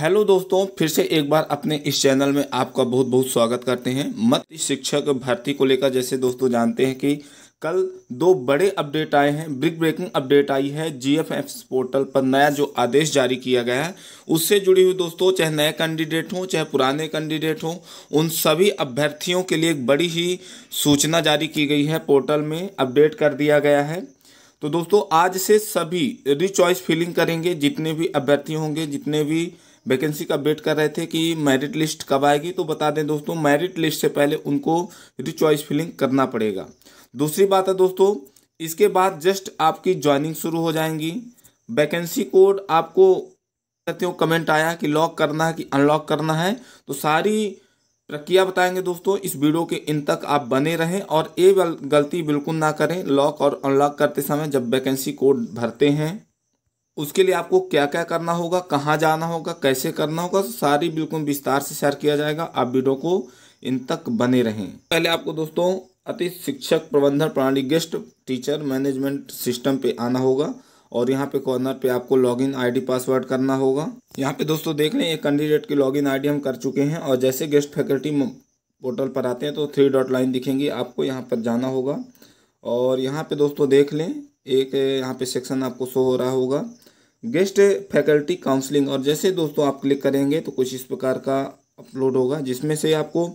hello दोस्तों फिर से एक बार अपने इस चैनल में आपका बहुत बहुत स्वागत करते हैं मत शिक्षक भर्ती को लेकर जैसे दोस्तों जानते हैं कि कल दो बड़े अपडेट आए हैं ब्रिक ब्रेकिंग अपडेट आई है जीएफएफ पोर्टल पर नया जो आदेश जारी किया गया है उससे जुड़ी हुई दोस्तों चाहे नए कैंडिडेट हों चाहे पुराने कैंडिडेट हों उन सभी अभ्यर्थियों के लिए एक बड़ी ही सूचना जारी की गई है पोर्टल में अपडेट कर दिया गया है तो दोस्तों आज से सभी रिचॉइस फिलिंग करेंगे जितने भी अभ्यर्थी होंगे जितने भी वैकेंसी का वेट कर रहे थे कि मेरिट लिस्ट कब आएगी तो बता दें दोस्तों मेरिट लिस्ट से पहले उनको रिचॉइस फिलिंग करना पड़ेगा दूसरी बात है दोस्तों इसके बाद जस्ट आपकी ज्वाइनिंग शुरू हो जाएंगी वैकेंसी कोड आपको कहते हो कमेंट आया कि लॉक करना है कि अनलॉक करना है तो सारी प्रक्रिया बताएंगे दोस्तों इस वीडियो के इन तक आप बने रहें और ये गलती बिल्कुल ना करें लॉक और अनलॉक करते समय जब वैकेंसी कोड भरते हैं उसके लिए आपको क्या क्या करना होगा कहाँ जाना होगा कैसे करना होगा सारी बिल्कुल विस्तार से शेयर किया जाएगा आप वीडियो को इन तक बने रहें पहले आपको दोस्तों अति शिक्षक प्रबंधन प्रणाली गेस्ट टीचर मैनेजमेंट सिस्टम पे आना होगा और यहाँ पे कॉर्नर पे आपको लॉगिन आईडी पासवर्ड करना होगा यहाँ पे दोस्तों देख लें एक कैंडिडेट की लॉगिन आईडी हम कर चुके हैं और जैसे गेस्ट फैकल्टी पोर्टल पर आते हैं तो थ्री डॉट लाइन दिखेंगी आपको यहाँ पर जाना होगा और यहाँ पे दोस्तों देख लें एक यहाँ पे सेक्शन आपको शो हो रहा होगा गेस्ट फैकल्टी काउंसलिंग और जैसे दोस्तों आप क्लिक करेंगे तो कुछ इस प्रकार का अपलोड होगा जिसमें से आपको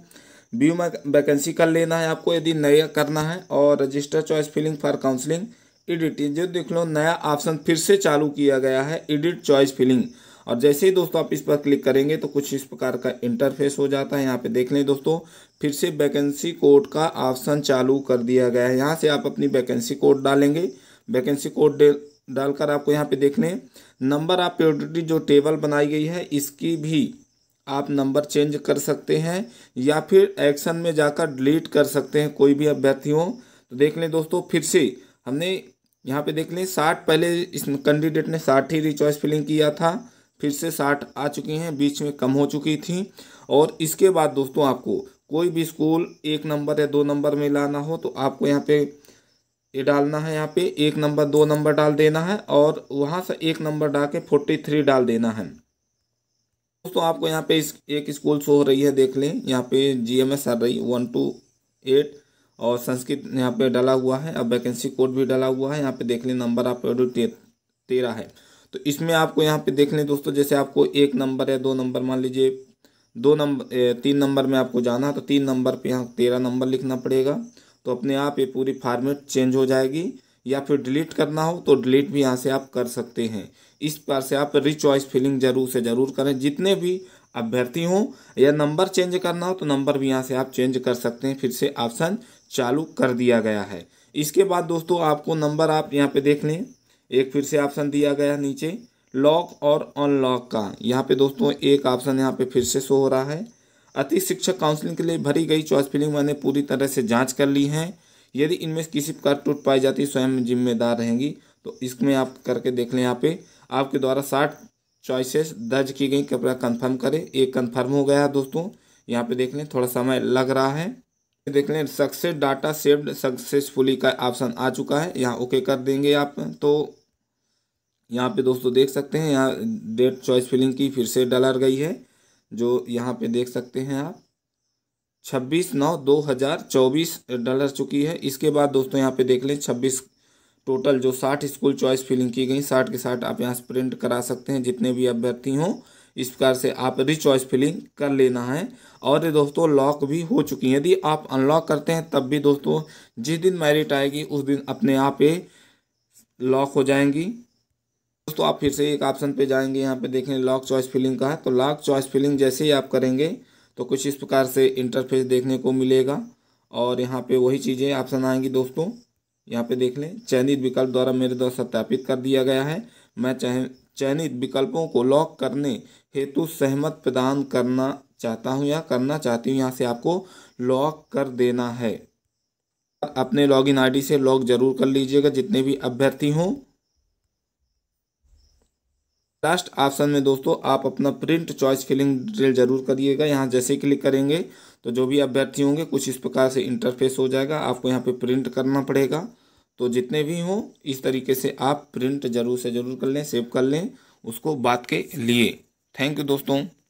व्यू यू वैकेंसी कर लेना है आपको यदि नया करना है और register choice filling for counselling edit जो देख लो नया ऑप्शन फिर से चालू किया गया है एडिट चॉइस फिलिंग और जैसे ही दोस्तों आप इस पर क्लिक करेंगे तो कुछ इस प्रकार का इंटरफेस हो जाता है यहाँ पे देख लें दोस्तों फिर से वैकेंसी कोड का ऑप्शन चालू कर दिया गया है यहाँ से आप अपनी वैकेंसी कोड डालेंगे वैकेंसी कोड डालकर आपको यहाँ पे देख लें नंबर ऑफ प्योरिटी जो टेबल बनाई गई है इसकी भी आप नंबर चेंज कर सकते हैं या फिर एक्शन में जाकर डिलीट कर सकते हैं कोई भी अभ्यर्थी हो तो देख लें दोस्तों फिर से हमने यहाँ पे देख लें साठ पहले इस कैंडिडेट ने साठ ही रिचॉइस फिलिंग किया था फिर से साठ आ चुकी हैं बीच में कम हो चुकी थी और इसके बाद दोस्तों आपको कोई भी स्कूल एक नंबर या दो नंबर में लाना हो तो आपको यहाँ पे ये डालना है यहाँ पे एक नंबर दो नंबर डाल देना है और वहाँ से एक नंबर डाल के फोर्टी थ्री डाल देना है दोस्तों आपको यहाँ पे इस एक स्कूल शो हो रही है देख लें यहाँ पे जी एम एस आ रही वन टू एट और संस्कृत यहाँ पे डाला हुआ है अब वैकेंसी कोड भी डाला हुआ है यहाँ पे देख लें नंबर आप तेरह है तो इसमें आपको यहाँ पे देख लें दोस्तों जैसे आपको एक नंबर या दो नंबर मान लीजिए दो नंबर तीन नंबर में आपको जाना है तो तीन नंबर पर यहाँ तेरह नंबर लिखना पड़ेगा तो अपने आप ये पूरी फार्मेट चेंज हो जाएगी या फिर डिलीट करना हो तो डिलीट भी यहाँ से आप कर सकते हैं इस पर से आप रिचॉइस फिलिंग जरूर से ज़रूर करें जितने भी अभ्यर्थी हों या नंबर चेंज करना हो तो नंबर भी यहाँ से आप चेंज कर सकते हैं फिर से ऑप्शन चालू कर दिया गया है इसके बाद दोस्तों आपको नंबर आप यहाँ पे देख लें एक फिर से ऑप्शन दिया गया नीचे लॉक और अनलॉक का यहाँ पे दोस्तों एक ऑप्शन यहाँ पे फिर से शो हो रहा है अति शिक्षक काउंसलिंग के लिए भरी गई चॉइस फिलिंग मैंने पूरी तरह से जांच कर ली है यदि इनमें किसी प्रकार टूट पाई जाती स्वयं जिम्मेदार रहेंगी तो इसमें आप करके देख लें यहाँ पे आपके द्वारा साठ चॉइसेस दर्ज की गई कृपया कंफर्म करें एक कंफर्म हो गया है दोस्तों यहाँ पे देख लें थोड़ा समय लग रहा है देख लें सक्सेस डाटा सेव्ड सक्सेसफुली का ऑप्शन आ चुका है यहाँ ओके कर देंगे आप तो यहाँ पे दोस्तों देख सकते हैं यहाँ डेट चॉइस फिलिंग की फिर से डलर गई है जो यहाँ पे देख सकते हैं आप छब्बीस नौ दो हज़ार चौबीस डॉलर चुकी है इसके बाद दोस्तों यहाँ पे देख लें छब्बीस टोटल जो साठ स्कूल चॉइस फिलिंग की गई साठ के साठ आप यहाँ से प्रिंट करा सकते हैं जितने भी अभ्यर्थी हों इस प्रकार से आप रिचॉइस फिलिंग कर लेना है और ये दोस्तों लॉक भी हो चुकी है यदि आप अनलॉक करते हैं तब भी दोस्तों जिस दिन मेरिट आएगी उस दिन अपने आप ये लॉक हो जाएंगी दोस्तों आप फिर से एक ऑप्शन पे जाएंगे यहाँ पे देखें लॉक चॉइस फिलिंग का है तो लॉक चॉइस फिलिंग जैसे ही आप करेंगे तो कुछ इस प्रकार से इंटरफेस देखने को मिलेगा और यहाँ पे वही चीज़ें ऑप्शन आएंगी दोस्तों यहाँ पे देख लें चयनित विकल्प द्वारा मेरे द्वारा सत्यापित कर दिया गया है मैं चयनित विकल्पों को लॉक करने हेतु सहमत प्रदान करना चाहता हूँ या करना चाहती हूँ यहाँ से आपको लॉक कर देना है अपने लॉगिन आईडी से लॉक जरूर कर लीजिएगा जितने भी अभ्यर्थी हों लास्ट ऑप्शन में दोस्तों आप अपना प्रिंट चॉइस फिलिंग ड्रिल जरूर करिएगा यहाँ जैसे क्लिक करेंगे तो जो भी अभ्यर्थी होंगे कुछ इस प्रकार से इंटरफेस हो जाएगा आपको यहाँ पे प्रिंट करना पड़ेगा तो जितने भी हों इस तरीके से आप प्रिंट जरूर से जरूर कर लें सेव कर लें उसको बात के लिए थैंक यू दोस्तों